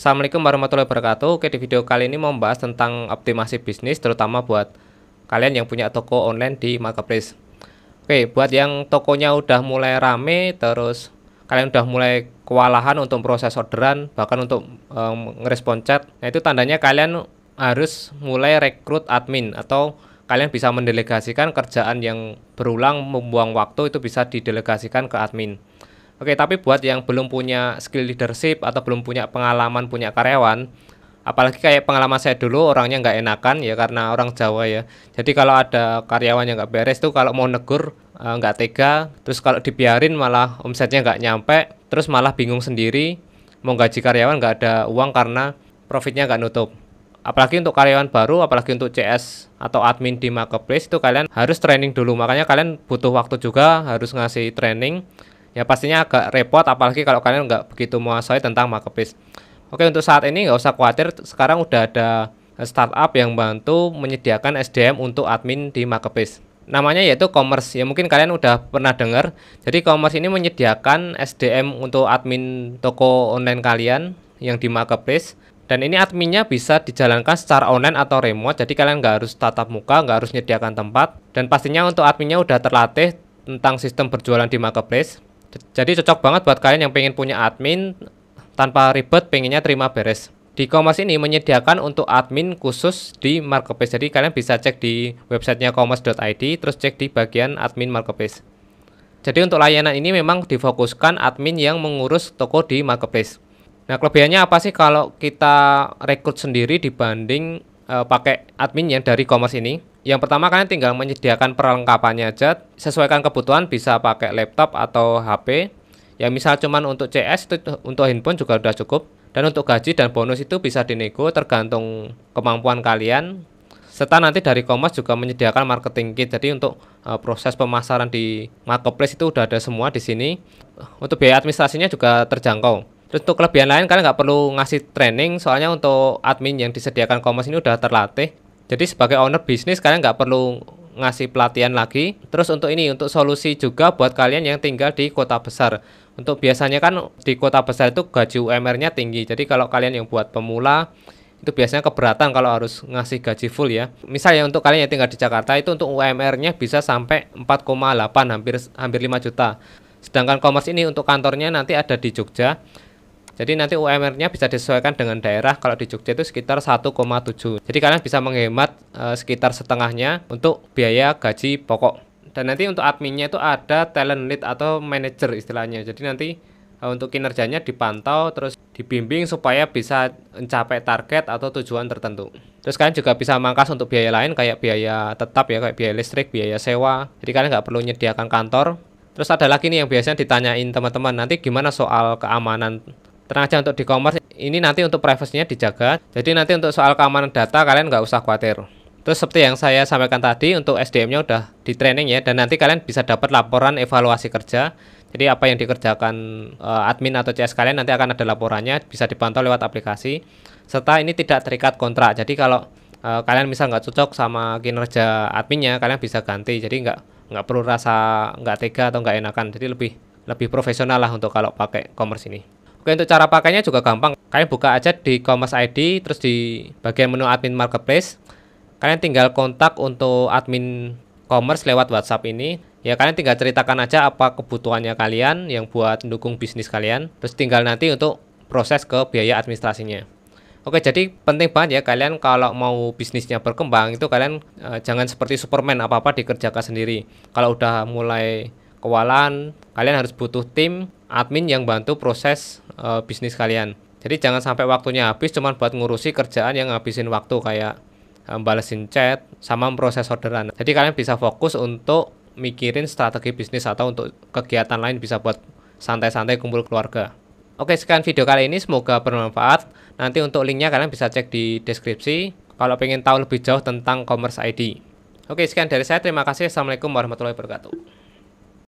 Assalamualaikum warahmatullahi wabarakatuh Oke di video kali ini membahas tentang optimasi bisnis terutama buat kalian yang punya toko online di marketplace Oke buat yang tokonya udah mulai rame terus kalian udah mulai kewalahan untuk proses orderan bahkan untuk um, chat Nah itu tandanya kalian harus mulai rekrut admin atau kalian bisa mendelegasikan kerjaan yang berulang membuang waktu itu bisa didelegasikan ke admin Oke, tapi buat yang belum punya skill leadership atau belum punya pengalaman punya karyawan, apalagi kayak pengalaman saya dulu orangnya nggak enakan ya karena orang Jawa ya. Jadi kalau ada karyawan yang nggak beres tuh kalau mau negur eh, nggak tega, terus kalau dibiarin malah omsetnya nggak nyampe, terus malah bingung sendiri mau gaji karyawan nggak ada uang karena profitnya nggak nutup. Apalagi untuk karyawan baru, apalagi untuk CS atau admin di marketplace itu kalian harus training dulu. Makanya kalian butuh waktu juga, harus ngasih training ya pastinya agak repot apalagi kalau kalian nggak begitu menguasai tentang marketplace oke untuk saat ini nggak usah khawatir sekarang udah ada startup yang bantu menyediakan SDM untuk admin di marketplace namanya yaitu commerce ya mungkin kalian udah pernah dengar jadi commerce ini menyediakan SDM untuk admin toko online kalian yang di marketplace dan ini adminnya bisa dijalankan secara online atau remote jadi kalian nggak harus tatap muka nggak harus menyediakan tempat dan pastinya untuk adminnya udah terlatih tentang sistem berjualan di marketplace jadi cocok banget buat kalian yang pengen punya admin tanpa ribet pengennya terima beres. Di Komas ini menyediakan untuk admin khusus di marketplace. Jadi kalian bisa cek di websitenya commerce.id terus cek di bagian admin marketplace. Jadi untuk layanan ini memang difokuskan admin yang mengurus toko di marketplace. Nah, kelebihannya apa sih kalau kita rekrut sendiri dibanding uh, pakai admin yang dari Komas ini? yang pertama kalian tinggal menyediakan perlengkapannya aja sesuaikan kebutuhan bisa pakai laptop atau HP Yang misal cuman untuk CS itu untuk handphone juga udah cukup dan untuk gaji dan bonus itu bisa dinego tergantung kemampuan kalian serta nanti dari Komas juga menyediakan marketing kit jadi untuk uh, proses pemasaran di marketplace itu udah ada semua di sini untuk biaya administrasinya juga terjangkau Terus untuk kelebihan lain kalian nggak perlu ngasih training soalnya untuk admin yang disediakan Komas ini udah terlatih jadi sebagai owner bisnis kalian nggak perlu ngasih pelatihan lagi. Terus untuk ini untuk solusi juga buat kalian yang tinggal di kota besar. Untuk biasanya kan di kota besar itu gaji UMR-nya tinggi. Jadi kalau kalian yang buat pemula itu biasanya keberatan kalau harus ngasih gaji full ya. Misalnya untuk kalian yang tinggal di Jakarta itu untuk UMR-nya bisa sampai 4,8 hampir hampir 5 juta. Sedangkan Komers ini untuk kantornya nanti ada di Jogja. Jadi nanti UMR-nya bisa disesuaikan dengan daerah. Kalau di Jogja itu sekitar 1,7. Jadi kalian bisa menghemat e, sekitar setengahnya untuk biaya gaji pokok. Dan nanti untuk adminnya itu ada talent lead atau manager istilahnya. Jadi nanti e, untuk kinerjanya dipantau terus dibimbing supaya bisa mencapai target atau tujuan tertentu. Terus kalian juga bisa mangkas untuk biaya lain kayak biaya tetap ya kayak biaya listrik, biaya sewa. Jadi kalian nggak perlu menyediakan kantor. Terus ada lagi nih yang biasanya ditanyain teman-teman nanti gimana soal keamanan tenang aja untuk di commerce ini nanti untuk privasinya dijaga jadi nanti untuk soal keamanan data kalian nggak usah khawatir terus seperti yang saya sampaikan tadi untuk SDM nya udah di training ya dan nanti kalian bisa dapat laporan evaluasi kerja jadi apa yang dikerjakan uh, admin atau CS kalian nanti akan ada laporannya bisa dipantau lewat aplikasi serta ini tidak terikat kontrak jadi kalau uh, kalian misal nggak cocok sama kinerja adminnya kalian bisa ganti jadi nggak nggak perlu rasa nggak tega atau nggak enakan jadi lebih lebih profesional lah untuk kalau pakai commerce ini Oke untuk cara pakainya juga gampang. Kalian buka aja di Commerce ID terus di bagian menu admin marketplace. Kalian tinggal kontak untuk admin commerce lewat WhatsApp ini. Ya kalian tinggal ceritakan aja apa kebutuhannya kalian yang buat mendukung bisnis kalian. Terus tinggal nanti untuk proses ke biaya administrasinya. Oke, jadi penting banget ya kalian kalau mau bisnisnya berkembang itu kalian e, jangan seperti Superman apa-apa dikerjakan sendiri. Kalau udah mulai kewalan kalian harus butuh tim admin yang bantu proses e, bisnis kalian. Jadi jangan sampai waktunya habis cuman buat ngurusi kerjaan yang ngabisin waktu kayak e, eh, balesin chat sama proses orderan. Jadi kalian bisa fokus untuk mikirin strategi bisnis atau untuk kegiatan lain bisa buat santai-santai kumpul keluarga. Oke, sekian video kali ini semoga bermanfaat. Nanti untuk linknya kalian bisa cek di deskripsi kalau pengen tahu lebih jauh tentang Commerce ID. Oke, sekian dari saya. Terima kasih. Assalamualaikum warahmatullahi wabarakatuh.